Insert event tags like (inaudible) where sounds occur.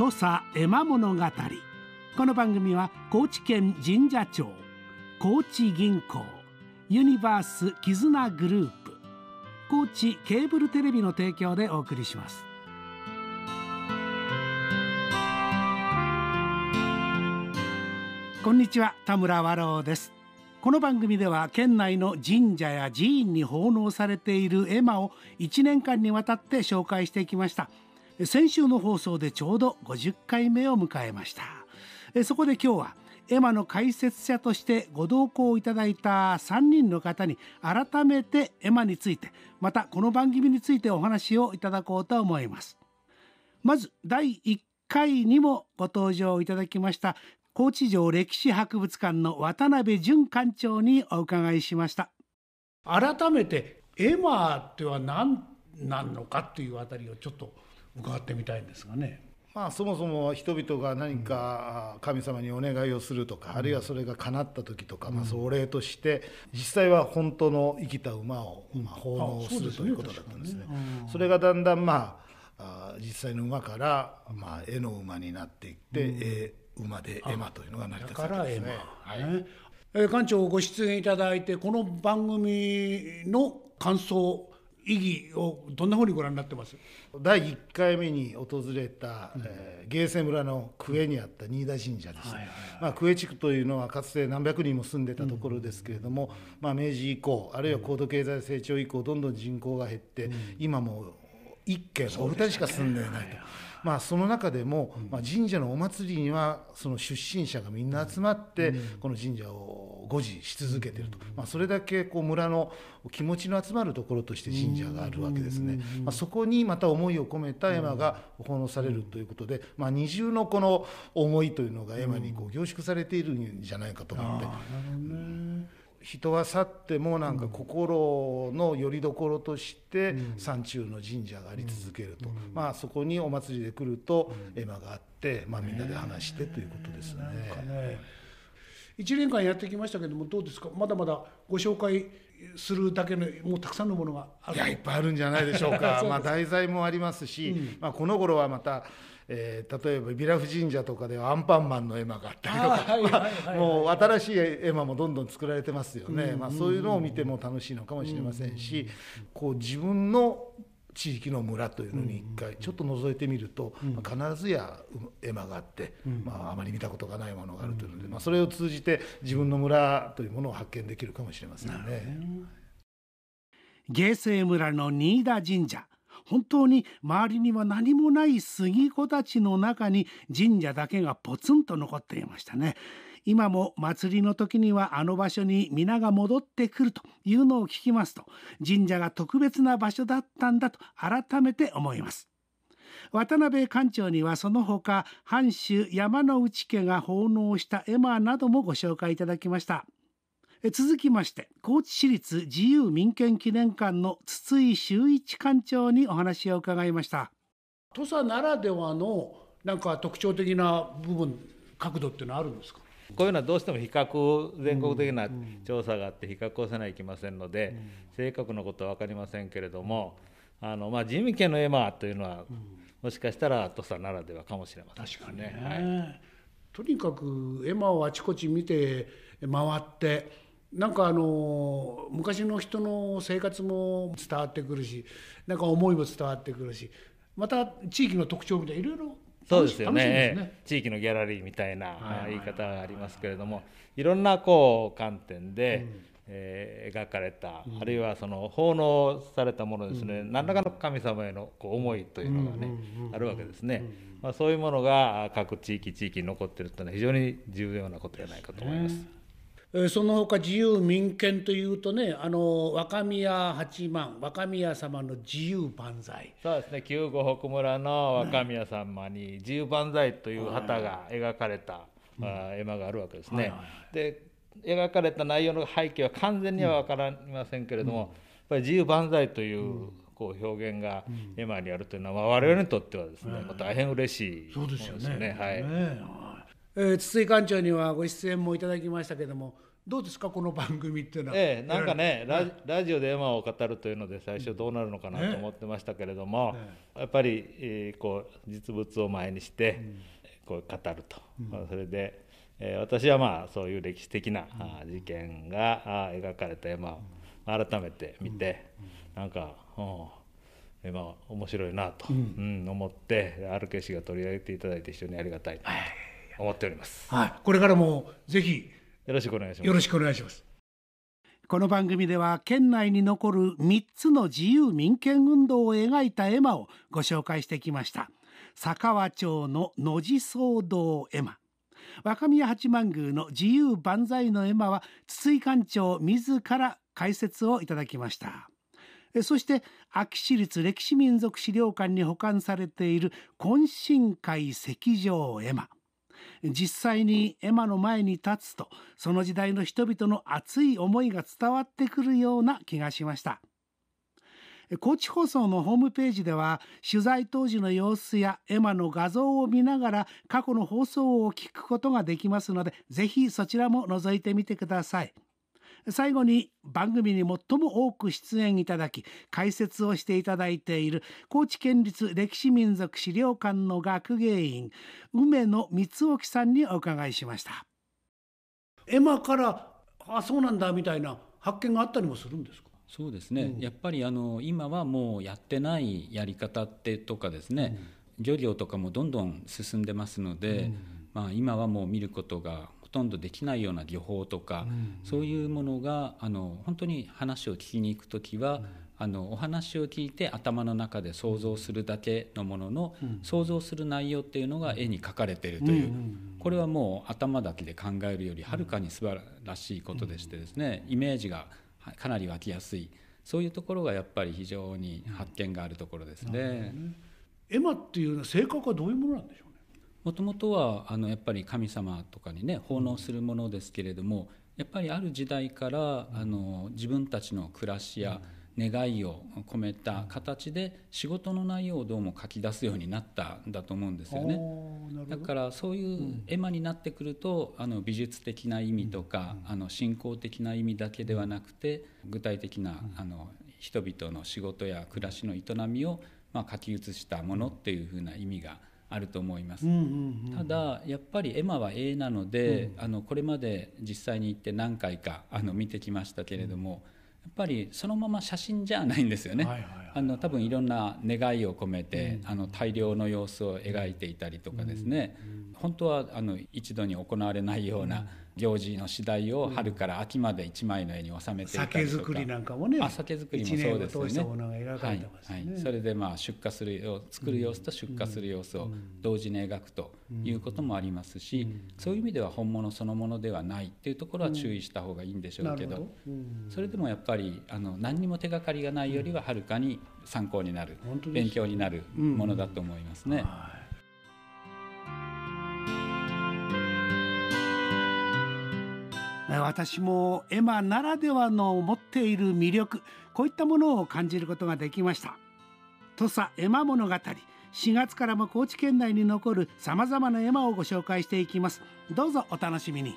土佐絵馬物語この番組は高知県神社町高知銀行ユニバース絆グループ高知ケーブルテレビの提供でお送りしますこんにちは田村和郎ですこの番組では県内の神社や寺院に奉納されている絵馬を1年間にわたって紹介してきました先週の放送でちょうど50回目を迎えましたそこで今日はエマの解説者としてご同行いただいた3人の方に改めてエマについてまたこの番組についてお話をいただこうと思いますまず第1回にもご登場いただきました高知城歴史博物館の渡辺淳館長にお伺いしました改めてエマっては何なのかというあたりをちょっと伺ってみたいんですがね。まあ、そもそも人々が何か神様にお願いをするとか、あるいはそれが叶った時とか、まあ、それとして実際は本当の生きた馬をまあ奉納するということだったんですね。それがだんだんまあ実際の馬からまあ絵の馬になっていって、うん、馬で絵馬というのが成り立つわけですね。え館長ご出演いただいてこの番組の感想意義をどんなふうにご覧になってます第1回目に訪れた、うん、えー、芸西村の久江にあった新田神社です、まあ、久江地区というのはかつて何百人も住んでたところですけれども、うん、まあ、明治以降あるいは高度経済成長以降どんどん人口が減って、今も1軒お二人しか住んでいないと。まあ、その中でも、まあ、神社のお祭りにはその出身者がみんな集まって、この神社を護持し続けていると、まあ、それだけこう村の気持ちの集まるところとして神社があるわけですね、まあ、そこにまた思いを込めた絵馬が奉納されるということで、まあ、二重のこの思いというのが絵馬にこう凝縮されているんじゃないかと思って。人は去ってもなんか心の拠り所として山中の神社があり続けると、まあ、そこにお祭りで来ると絵馬があって、まあ、みんなで話してということですね。ね1年間やってきましたけどもどうですかまだまだご紹介するだけのもうたくさんのものがあるいやいっぱいあるんじゃないでしょうか (laughs) まあ、題材もありますし、うん、まあ、この頃はまたえー、例えばビラフ神社とかではアンパンマンの絵馬があったりとか、もう新しい絵馬もどんどん作られてますよね、うんうんうん、まあ、そういうのを見ても楽しいのかもしれませんし、うんうんうん、こう自分の地域の村というのに一回ちょっと覗いてみると、うんうんまあ、必ずや絵馬があって、うん、まあ、あまり見たことがないものがあるというので、まあ、それを通じて自分の村というものを発見できるかもしれませんね。芸西村の新田神社本当に周りには何もない杉子たちの中に神社だけがポツンと残っていましたね。今も祭りの時にはあの場所に皆が戻ってくるというのを聞きますと神社が特別な場所だったんだと改めて思います渡辺館長にはその他藩主山之内家が奉納した絵馬などもご紹介いただきました続きまして高知市立自由民権記念館の筒井修一館長にお話を伺いました土佐ならではのなんか特徴的な部分角度っていうのはあるんですかこういうのはどうしても比較全国的な調査があって比較をせないといけませんので、正確なことは分かりませんけれどもあの、まあ、人民家のエマというのは、もしかしたら土佐ならではかもしれません、ね、確かにね、はい、とにかくエマをあちこち見て回ってなんかあの昔の人の生活も伝わってくるしなんか思いも伝わってくるしまた地域の特徴みたいないろいろそうですよね、ね、地域のギャラリーみたいな言い方がありますけれどもいろんなこう観点で、うん、えー、描かれた、うん、あるいはその奉納されたものですね、うん、何らかの神様へのこう思いというのがね、あるわけですね、まあ、そういうものが各地域地域に残ってるというのは非常に重要なことじゃないかと思います。その他自由民権というとねあの若宮八幡若宮様の自由万歳そうですね旧五北村の若宮様に自由万歳という旗が描かれた、うあ絵馬があるわけですね。はいはいで描かれた内容の背景は完全には分からませんけれども、うん、やっぱり自由万歳という、うんこう表現が絵馬にあるというのは、まあ、我々にとってはですね、う大変嬉しい、そうですよね。はい、ねえー、筒井館長にはご出演もいただきましたけどもどうですかこの番組っていうのは、ええ、なんかね、ララジオで絵馬を語るというので最初どうなるのかなと思ってましたけれども、やっぱり、えー、こう実物を前にして、うん、こう語ると、うん、それで、えー、私はまあそういう歴史的な、うん、事件が描かれた絵馬を改めて見て、うん、なんか、うん、えまあ、面白いなと、うん、うん、思って RKC が取り上げていただいて非常にありがたいなと思っております、はい、これからもぜひよろしくお願いしますよろしくお願いしますこの番組では県内に残る三つの自由民権運動を描いた絵馬をご紹介してきました佐川町の野地騒動絵馬若宮八幡宮の自由万歳の絵馬は筒井館長自ら解説をいただきましたそして秋市立歴史民俗資料館に保管されている懇親会石上絵馬実際に絵馬の前に立つとその時代の人々の熱い思いが伝わってくるような気がしました高知放送のホームページでは取材当時の様子や絵馬の画像を見ながら過去の放送を聞くことができますのでぜひそちらも覗いてみてください。最後に番組に最も多く出演いただき解説をしていただいている高知県立歴史民族資料館の学芸員梅野光興さんにお伺いしました絵馬からあそうなんだみたいな発見があったりもするんですかそうですね、うん、やっぱりあの今はもうやってないやり方ってとかですね、うん、漁業とかもどんどん進んでますので、うん、まあ、今はもう見ることがとんどできないような技法とか、そういうものがあの本当に話を聞きに行く時は、あのお話を聞いて頭の中で想像するだけのものの、想像する内容っていうのが絵に描かれてるという、これはもう頭だけで考えるよりはるかに素晴らしいことでしてですね、イメージがかなり湧きやすいそういうところがやっぱり非常に発見があるところですね。エマっていうのは性格はどういうものなんでしょうもともとはあのやっぱり神様とかにね奉納するものですけれどもやっぱりある時代からあの自分たちの暮らしや願いを込めた形で仕事の内容をどうも書き出すようになったんだと思うんですよね。だからそういう絵馬になってくると、あの美術的な意味とか、あの信仰的な意味だけではなくて具体的な、あの人々の仕事や暮らしの営みを、ま書き写したものっていうふうな意味があると思います、ただやっぱり絵馬は絵なので、うん、あのこれまで実際に行って何回かあの見てきましたけれども、うん、やっぱりそのまま写真じゃないんですよねあの多分いろんな願いを込めて、うん、あの大量の様子を描いていたりとかですね、本当はあの一度に行われないような、行事の次第を春から秋まで一枚の絵に収めていたりとか、うん、酒造りなんかもねあ酒造りもそうですよね、ね、はい、はい、それでまあ出荷する作る様子と出荷する様子を同時に描くということもありますし、そういう意味では本物そのものではないっていうところは注意した方がいいんでしょうけどど、それでもやっぱりあの何にも手がかりがないよりははるかに参考になる、勉強になるものだと思いますね。はい私もエマならではの持っている魅力こういったものを感じることができました土佐絵馬物語4月からも高知県内に残るさまざまな絵馬をご紹介していきますどうぞお楽しみに